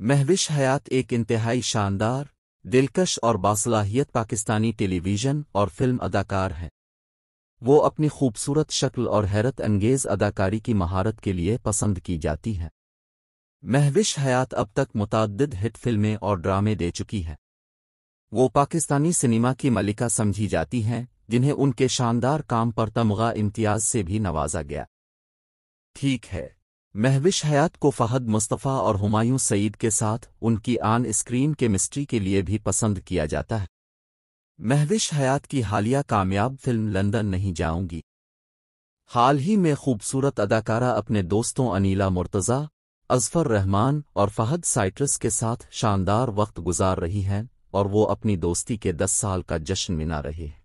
महविश हयात एक इंतहाई शानदार दिलकश और बासलाहियत पाकिस्तानी टेलीविज़न और फिल्म अदाकार हैं वो अपनी खूबसूरत शक्ल और हैरत अंगेज़ अदाकारी की महारत के लिए पसंद की जाती हैं महविश हयात अब तक मुतद हिट फिल्में और ड्रामे दे चुकी हैं वो पाकिस्तानी सिनेमा की मलिका समझी जाती हैं जिन्हें उनके शानदार काम पर तमगा इम्तियाज से भी नवाजा गया ठीक है महविश हयात को फहद मुस्तफ़ा और हुमायूं सईद के साथ उनकी आन स्क्रीन केमिस्ट्री के लिए भी पसंद किया जाता है महविश हयात की हालिया कामयाब फिल्म लंदन नहीं जाऊंगी हाल ही में खूबसूरत अदाकारा अपने दोस्तों अनीला मुर्तज़ा अजफर रहमान और फहद साइट्रस के साथ शानदार वक्त गुजार रही हैं और वो अपनी दोस्ती के दस साल का जश्न मिना रहे हैं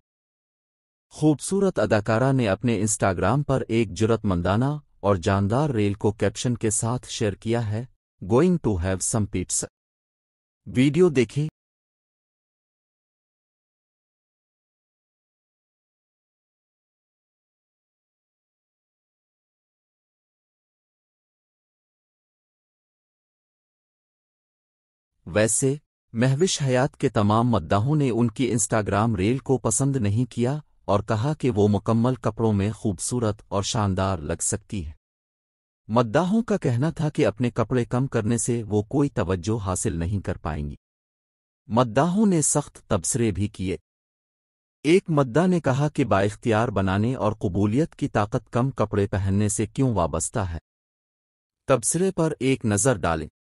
खूबसूरत अदाकारा ने अपने इंस्टाग्राम पर एक जुरतमंदाना और जानदार रेल को कैप्शन के साथ शेयर किया है going to have some pits video देखें वैसे महविश हयात के तमाम मद्दाहों ने उनकी इंस्टाग्राम रेल को पसंद नहीं किया और कहा कि वो मुकम्मल कपड़ों में खूबसूरत और शानदार लग सकती है मद्दाहों का कहना था कि अपने कपड़े कम करने से वो कोई तवज्जो हासिल नहीं कर पाएंगी मद्दाहों ने सख्त तबसरे भी किए एक मद्दा ने कहा कि बाख्तियार बनाने और कबूलियत की ताकत कम कपड़े पहनने से क्यों वाबस्ता है तबसरे पर एक नज़र डालें